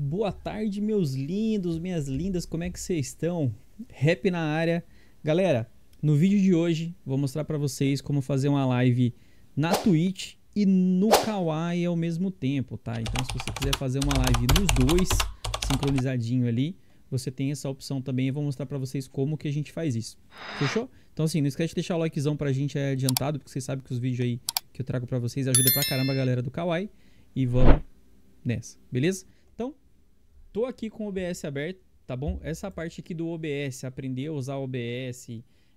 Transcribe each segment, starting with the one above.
Boa tarde, meus lindos, minhas lindas, como é que vocês estão? Rap na área. Galera, no vídeo de hoje vou mostrar para vocês como fazer uma live na Twitch e no Kawaii ao mesmo tempo, tá? Então se você quiser fazer uma live nos dois, sincronizadinho ali, você tem essa opção também. Eu vou mostrar para vocês como que a gente faz isso. Fechou? Então assim, não esquece de deixar o likezão pra gente é adiantado, porque vocês sabem que os vídeos aí que eu trago para vocês ajuda pra caramba a galera do Kawaii. E vamos nessa, beleza? Tô aqui com o OBS aberto, tá bom? Essa parte aqui do OBS, aprender a usar o OBS,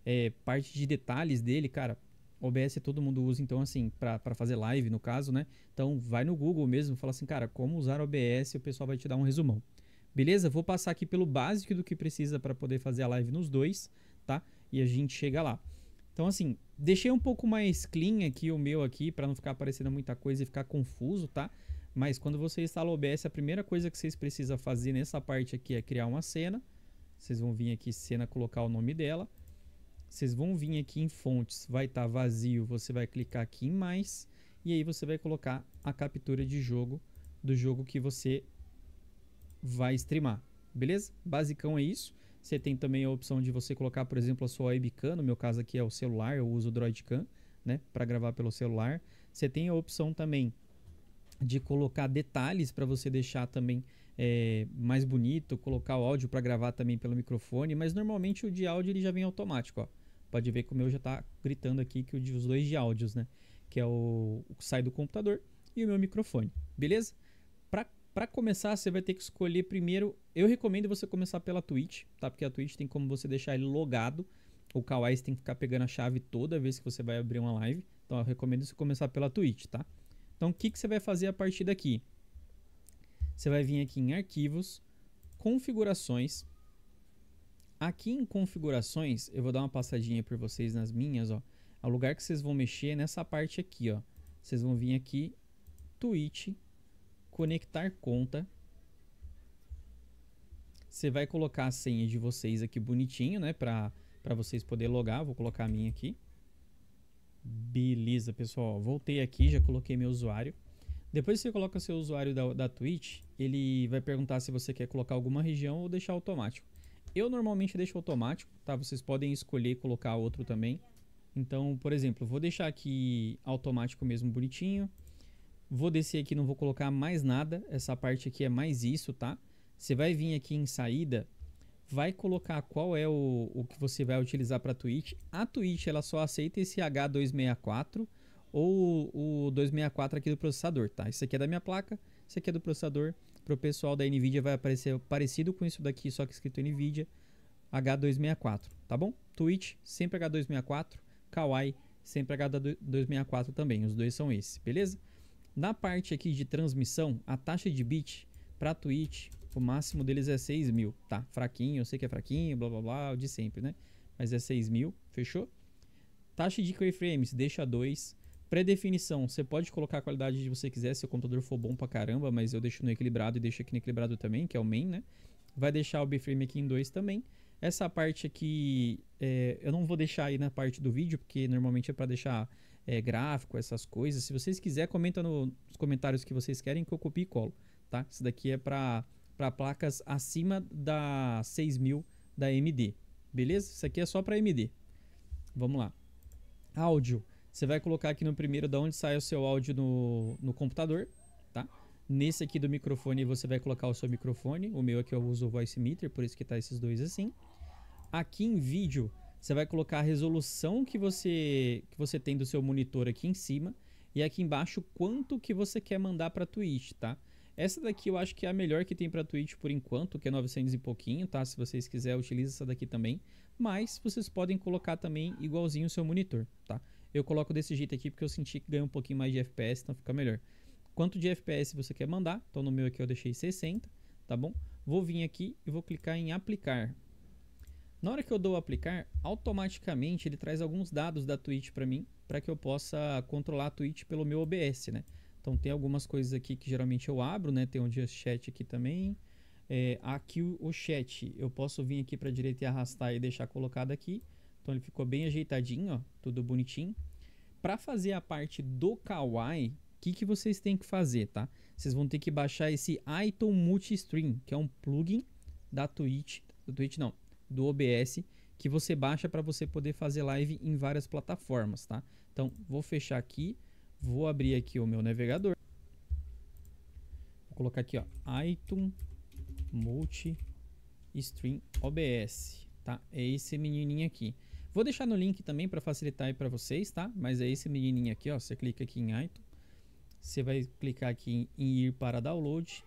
é, parte de detalhes dele, cara, OBS todo mundo usa, então, assim, para fazer live, no caso, né? Então, vai no Google mesmo, fala assim, cara, como usar OBS, o pessoal vai te dar um resumão. Beleza? Vou passar aqui pelo básico do que precisa para poder fazer a live nos dois, tá? E a gente chega lá. Então, assim, deixei um pouco mais clean aqui o meu aqui, para não ficar aparecendo muita coisa e ficar confuso, tá? Mas quando você instala o OBS, a primeira coisa que vocês precisam fazer nessa parte aqui é criar uma cena. Vocês vão vir aqui, cena, colocar o nome dela. Vocês vão vir aqui em fontes, vai estar tá vazio, você vai clicar aqui em mais. E aí você vai colocar a captura de jogo do jogo que você vai streamar. Beleza? Basicão é isso. Você tem também a opção de você colocar, por exemplo, a sua webcam. No meu caso aqui é o celular, eu uso o Droidcam, né? Para gravar pelo celular. Você tem a opção também de colocar detalhes para você deixar também é, mais bonito, colocar o áudio para gravar também pelo microfone, mas normalmente o de áudio ele já vem automático. Ó. Pode ver que o meu já está gritando aqui que os dois de áudios, né? Que é o, o sai do computador e o meu microfone, beleza? Para começar, você vai ter que escolher primeiro. Eu recomendo você começar pela Twitch, tá? Porque a Twitch tem como você deixar ele logado. O Kawaii tem que ficar pegando a chave toda vez que você vai abrir uma live. Então eu recomendo você começar pela Twitch, tá? Então, o que, que você vai fazer a partir daqui? Você vai vir aqui em Arquivos, Configurações. Aqui em Configurações, eu vou dar uma passadinha para vocês nas minhas, ó. É o lugar que vocês vão mexer é nessa parte aqui, ó. Vocês vão vir aqui, Twitch, Conectar Conta. Você vai colocar a senha de vocês aqui bonitinho, né? Para vocês poderem logar. Vou colocar a minha aqui. Beleza, pessoal. Voltei aqui, já coloquei meu usuário. Depois que você coloca seu usuário da, da Twitch, ele vai perguntar se você quer colocar alguma região ou deixar automático. Eu normalmente deixo automático, tá? Vocês podem escolher colocar outro também. Então, por exemplo, vou deixar aqui automático mesmo, bonitinho. Vou descer aqui, não vou colocar mais nada. Essa parte aqui é mais isso, tá? Você vai vir aqui em saída, vai colocar qual é o, o que você vai utilizar para Twitch. A Twitch ela só aceita esse H264 ou o 264 aqui do processador, tá? Isso aqui é da minha placa, isso aqui é do processador. Para o pessoal da NVIDIA vai aparecer parecido com isso daqui, só que escrito NVIDIA H264, tá bom? Twitch sempre H264, Kawaii sempre H264 também, os dois são esses, beleza? Na parte aqui de transmissão, a taxa de bit para Twitch o máximo deles é 6 mil, tá? Fraquinho, eu sei que é fraquinho, blá blá blá, de sempre, né? Mas é 6 mil, fechou? Taxa de keyframes, deixa 2. Predefinição, você pode colocar a qualidade que você quiser, se o computador for bom pra caramba, mas eu deixo no equilibrado e deixo aqui no equilibrado também, que é o main, né? Vai deixar o B-frame aqui em 2 também. Essa parte aqui, é, eu não vou deixar aí na parte do vídeo, porque normalmente é para deixar é, gráfico, essas coisas. Se vocês quiserem, comenta no, nos comentários que vocês querem que eu copie e colo, tá? Isso daqui é para para placas acima da 6000 da AMD. Beleza? Isso aqui é só para AMD. Vamos lá. Áudio. Você vai colocar aqui no primeiro da onde sai o seu áudio no, no computador, tá? Nesse aqui do microfone você vai colocar o seu microfone. O meu aqui eu uso o Voice Meter, por isso que tá esses dois assim. Aqui em vídeo, você vai colocar a resolução que você, que você tem do seu monitor aqui em cima. E aqui embaixo, quanto que você quer mandar para Twitch, tá? Essa daqui eu acho que é a melhor que tem para Twitch por enquanto, que é 900 e pouquinho, tá? Se vocês quiserem, utiliza essa daqui também. Mas vocês podem colocar também igualzinho o seu monitor, tá? Eu coloco desse jeito aqui porque eu senti que ganha um pouquinho mais de FPS, então fica melhor. Quanto de FPS você quer mandar? Então no meu aqui eu deixei 60, tá bom? Vou vir aqui e vou clicar em aplicar. Na hora que eu dou aplicar, automaticamente ele traz alguns dados da Twitch para mim, para que eu possa controlar a Twitch pelo meu OBS, né? Então tem algumas coisas aqui que geralmente eu abro, né? Tem um dia chat aqui também. É, aqui o, o chat, eu posso vir aqui para a direita e arrastar e deixar colocado aqui. Então ele ficou bem ajeitadinho, ó, tudo bonitinho. Para fazer a parte do Kawaii, o que, que vocês têm que fazer, tá? Vocês vão ter que baixar esse iTunes Multistream, que é um plugin da Twitch, do Twitch não, do OBS, que você baixa para você poder fazer live em várias plataformas, tá? Então, vou fechar aqui. Vou abrir aqui o meu navegador. Vou colocar aqui, ó, iTunes Multi Stream OBS, tá? É esse menininho aqui. Vou deixar no link também para facilitar aí para vocês, tá? Mas é esse menininho aqui, ó. Você clica aqui em iTunes. Você vai clicar aqui em, em ir para download.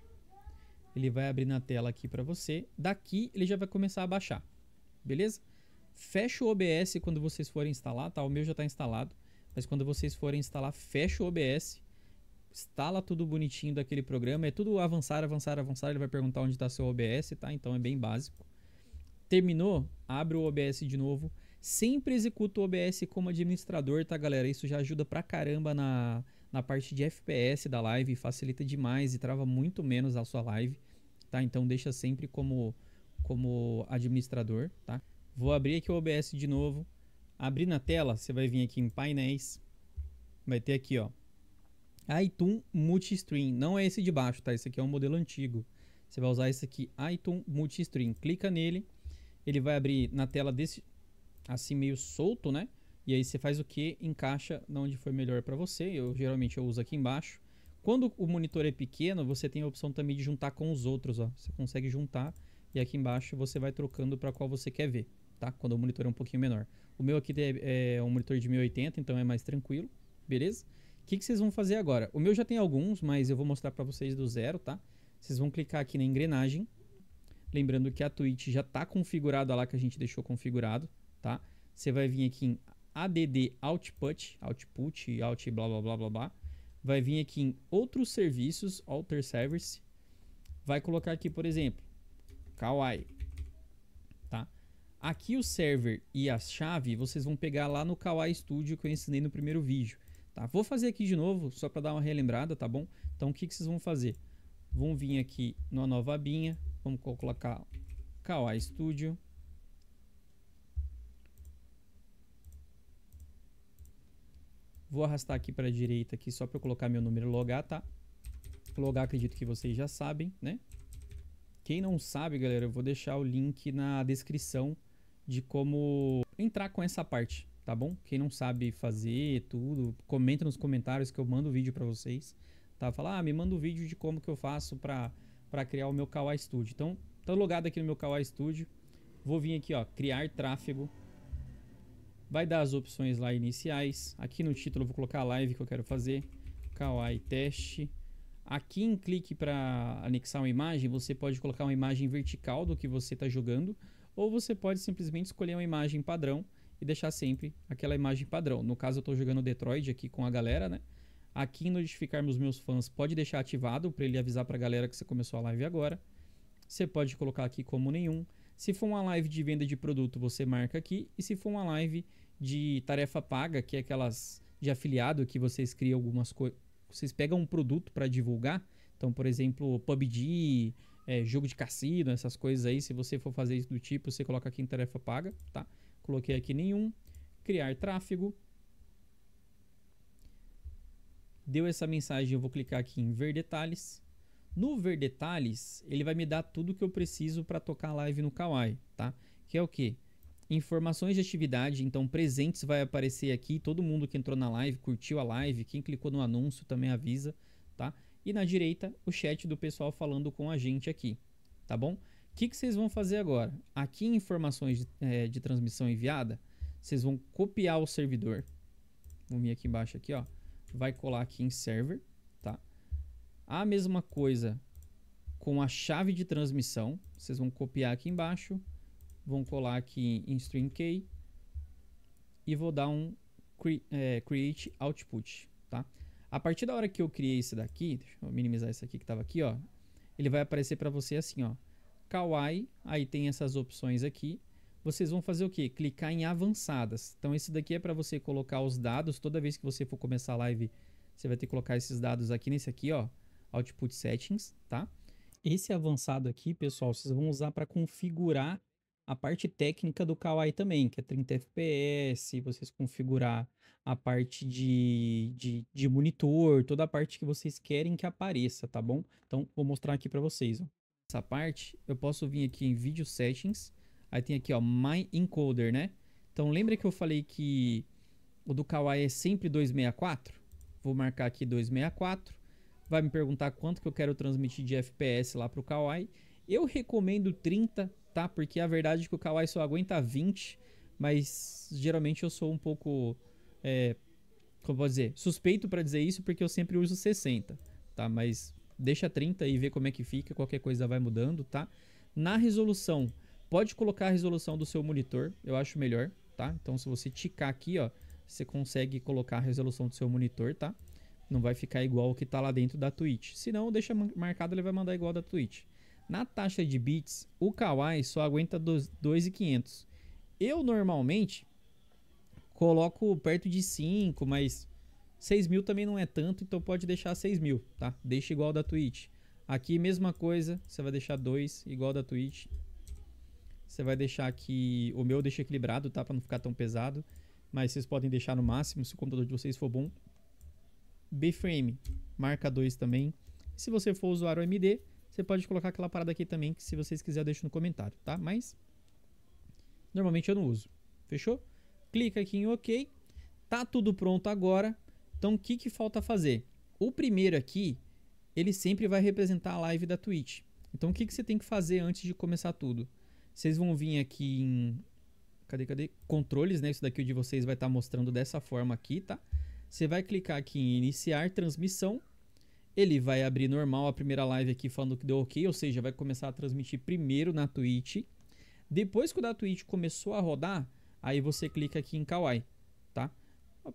Ele vai abrir na tela aqui para você. Daqui ele já vai começar a baixar. Beleza? Fecha o OBS quando vocês forem instalar, tá? O meu já está instalado mas quando vocês forem instalar, fecha o OBS, instala tudo bonitinho daquele programa, é tudo avançar, avançar, avançar, ele vai perguntar onde está seu OBS, tá? Então é bem básico. Terminou, abre o OBS de novo, sempre executa o OBS como administrador, tá galera? Isso já ajuda pra caramba na, na parte de FPS da live, facilita demais e trava muito menos a sua live, tá? Então deixa sempre como, como administrador, tá? Vou abrir aqui o OBS de novo, Abrir na tela, você vai vir aqui em painéis. Vai ter aqui, ó. iTunes Multistream. Não é esse de baixo, tá? Esse aqui é um modelo antigo. Você vai usar esse aqui, iTunes Multistream. Clica nele. Ele vai abrir na tela desse... Assim, meio solto, né? E aí você faz o que? Encaixa onde foi melhor para você. Eu geralmente eu uso aqui embaixo. Quando o monitor é pequeno, você tem a opção também de juntar com os outros, ó. Você consegue juntar e aqui embaixo você vai trocando para qual você quer ver tá? Quando o monitor é um pouquinho menor. O meu aqui é, é um monitor de 1080, então é mais tranquilo, beleza? O que, que vocês vão fazer agora? O meu já tem alguns, mas eu vou mostrar para vocês do zero, tá? Vocês vão clicar aqui na engrenagem. Lembrando que a Twitch já está configurada lá que a gente deixou configurado, tá? Você vai vir aqui em ADD Output, Output, Out blá blá blá blá blá. Vai vir aqui em Outros Serviços, Alter Service. Vai colocar aqui, por exemplo, Kawaii. Aqui o server e a chave vocês vão pegar lá no Kawaii Studio que eu ensinei no primeiro vídeo. Tá? Vou fazer aqui de novo, só para dar uma relembrada, tá bom? Então o que, que vocês vão fazer? Vão vir aqui numa nova abinha, vamos colocar Kawaii Studio. Vou arrastar aqui para a direita aqui só para eu colocar meu número logar, tá? Logar acredito que vocês já sabem, né? Quem não sabe, galera, eu vou deixar o link na descrição de como entrar com essa parte, tá bom? Quem não sabe fazer tudo, comenta nos comentários que eu mando o vídeo para vocês, tá? Fala, ah, me manda o um vídeo de como que eu faço para criar o meu Kawaii Studio. Então, tá logado aqui no meu Kawaii Studio. Vou vir aqui, ó, criar tráfego. Vai dar as opções lá iniciais. Aqui no título vou colocar a live que eu quero fazer. Kawaii Teste. Aqui em clique para anexar uma imagem, você pode colocar uma imagem vertical do que você está jogando ou você pode simplesmente escolher uma imagem padrão e deixar sempre aquela imagem padrão. No caso, eu estou jogando Detroit aqui com a galera, né? Aqui em notificar meus meus fãs, pode deixar ativado para ele avisar para a galera que você começou a live agora. Você pode colocar aqui como nenhum. Se for uma live de venda de produto, você marca aqui. E se for uma live de tarefa paga, que é aquelas de afiliado que vocês criam algumas coisas, vocês pegam um produto para divulgar. Então, por exemplo, PUBG, é, jogo de cassino, essas coisas aí. Se você for fazer isso do tipo, você coloca aqui em tarefa paga, tá? Coloquei aqui nenhum. Criar tráfego. Deu essa mensagem, eu vou clicar aqui em ver detalhes. No ver detalhes, ele vai me dar tudo que eu preciso para tocar live no Kawaii, tá? Que é o que? Informações de atividade, então presentes vai aparecer aqui. Todo mundo que entrou na live, curtiu a live, quem clicou no anúncio também avisa, tá? e na direita o chat do pessoal falando com a gente aqui, tá bom? O que, que vocês vão fazer agora? Aqui em informações de, é, de transmissão enviada, vocês vão copiar o servidor. Vou vir aqui embaixo aqui, ó. Vai colar aqui em server, tá? A mesma coisa com a chave de transmissão. Vocês vão copiar aqui embaixo, vão colar aqui em stream key e vou dar um cre é, create output, tá? A partir da hora que eu criei esse daqui, deixa eu minimizar esse aqui que estava aqui, ó. Ele vai aparecer para você assim, ó. Kawaii, aí tem essas opções aqui. Vocês vão fazer o quê? Clicar em avançadas. Então esse daqui é para você colocar os dados. Toda vez que você for começar a live, você vai ter que colocar esses dados aqui nesse aqui, ó. Output Settings, tá? Esse avançado aqui, pessoal, vocês vão usar para configurar a parte técnica do Kawaii também, que é 30 FPS, vocês configurar a parte de, de, de, monitor, toda a parte que vocês querem que apareça, tá bom? Então, vou mostrar aqui para vocês. Ó. Essa parte, eu posso vir aqui em Video Settings, aí tem aqui, ó, My Encoder, né? Então, lembra que eu falei que o do Kawaii é sempre 264? Vou marcar aqui 264, vai me perguntar quanto que eu quero transmitir de FPS lá para o Kawaii. Eu recomendo 30 tá? Porque a verdade é que o Kawhi só aguenta 20, mas geralmente eu sou um pouco. É, como pode dizer? Suspeito para dizer isso porque eu sempre uso 60, tá? Mas deixa 30 e vê como é que fica, qualquer coisa vai mudando, tá? Na resolução, pode colocar a resolução do seu monitor, eu acho melhor, tá? Então se você ticar aqui, ó, você consegue colocar a resolução do seu monitor, tá? Não vai ficar igual o que tá lá dentro da Twitch. Se não, deixa marcado, ele vai mandar igual da Twitch. Na taxa de bits, o Kawai só aguenta 2,500. Eu normalmente coloco perto de 5, mas 6000 mil também não é tanto, então pode deixar 6000, mil, tá? Deixa igual da Twitch. Aqui, mesma coisa, você vai deixar 2, igual da Twitch. Você vai deixar aqui, o meu deixa equilibrado, tá? Pra não ficar tão pesado. Mas vocês podem deixar no máximo, se o computador de vocês for bom. B-Frame, marca 2 também. Se você for usuário AMD, você pode colocar aquela parada aqui também, que se vocês quiserem deixa no comentário, tá? Mas normalmente eu não uso. Fechou? Clica aqui em OK. Tá tudo pronto agora. Então o que, que falta fazer? O primeiro aqui, ele sempre vai representar a live da Twitch. Então o que, que você tem que fazer antes de começar tudo? Vocês vão vir aqui em... Cadê, cadê? Controles, né? Isso daqui o de vocês vai estar tá mostrando dessa forma aqui, tá? Você vai clicar aqui em iniciar transmissão ele vai abrir normal a primeira live aqui falando que deu ok, ou seja, vai começar a transmitir primeiro na Twitch. Depois que o da Twitch começou a rodar, aí você clica aqui em Kawaii, tá?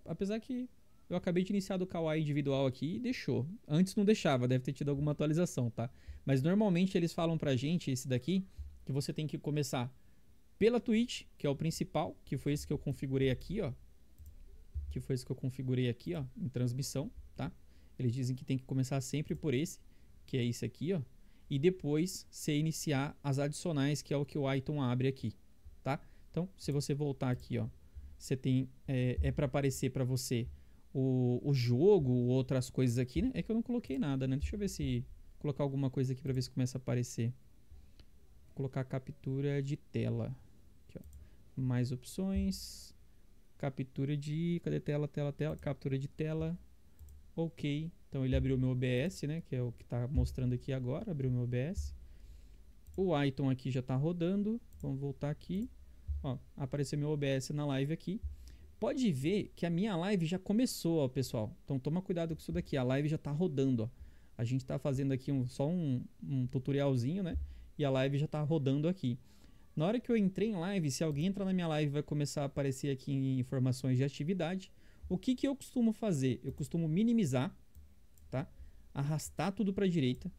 Apesar que eu acabei de iniciar do Kawaii individual aqui e deixou. Antes não deixava, deve ter tido alguma atualização, tá? Mas normalmente eles falam pra gente, esse daqui, que você tem que começar pela Twitch, que é o principal, que foi esse que eu configurei aqui, ó. Que foi esse que eu configurei aqui, ó, em transmissão. Eles dizem que tem que começar sempre por esse, que é esse aqui, ó. E depois você iniciar as adicionais, que é o que o Python abre aqui, tá? Então, se você voltar aqui, ó, você tem é, é para aparecer para você o, o jogo, outras coisas aqui, né? É que eu não coloquei nada, né? Deixa eu ver se colocar alguma coisa aqui para ver se começa a aparecer. Vou colocar captura de tela. Aqui, Mais opções. Captura de, cadê tela, tela, tela, captura de tela. Ok. Então ele abriu meu OBS, né? Que é o que está mostrando aqui agora. Abriu meu OBS. O Iton aqui já está rodando. Vamos voltar aqui. Ó, apareceu meu OBS na live aqui. Pode ver que a minha live já começou, ó, pessoal. Então toma cuidado com isso daqui. A live já está rodando, ó. A gente está fazendo aqui um, só um, um tutorialzinho, né? E a live já está rodando aqui. Na hora que eu entrei em live, se alguém entrar na minha live, vai começar a aparecer aqui em informações de atividade. O que, que eu costumo fazer? Eu costumo minimizar, tá? Arrastar tudo para a direita,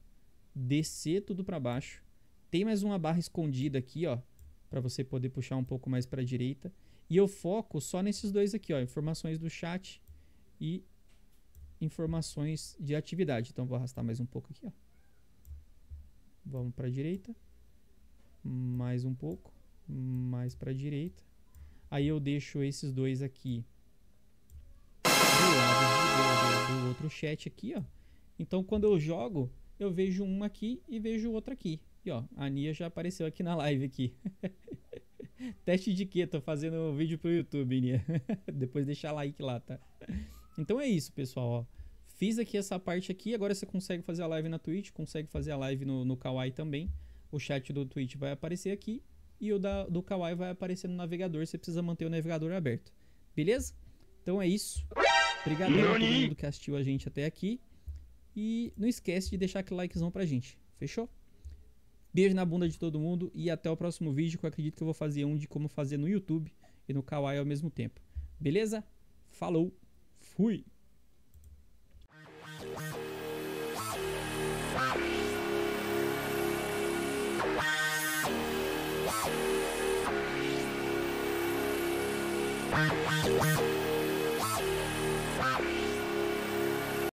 descer tudo para baixo. Tem mais uma barra escondida aqui, ó, para você poder puxar um pouco mais para a direita. E eu foco só nesses dois aqui, ó, informações do chat e informações de atividade. Então vou arrastar mais um pouco aqui, ó. Vamos para a direita. Mais um pouco, mais para a direita. Aí eu deixo esses dois aqui o outro chat aqui, ó. Então quando eu jogo, eu vejo um aqui e vejo outro aqui. E ó, a Nia já apareceu aqui na live aqui. Teste de que? Tô fazendo um vídeo pro YouTube, Nia. Depois deixa like lá, tá? Então é isso, pessoal, ó. Fiz aqui essa parte aqui, agora você consegue fazer a live na Twitch, consegue fazer a live no, no Kawaii também. O chat do Twitch vai aparecer aqui e o da, do Kawaii vai aparecer no navegador, você precisa manter o navegador aberto. Beleza? Então é isso. Obrigado a todo mundo que assistiu a gente até aqui. E não esquece de deixar aquele likezão pra gente. Fechou? Beijo na bunda de todo mundo e até o próximo vídeo que eu acredito que eu vou fazer um de como fazer no YouTube e no Kawaii ao mesmo tempo. Beleza? Falou, fui!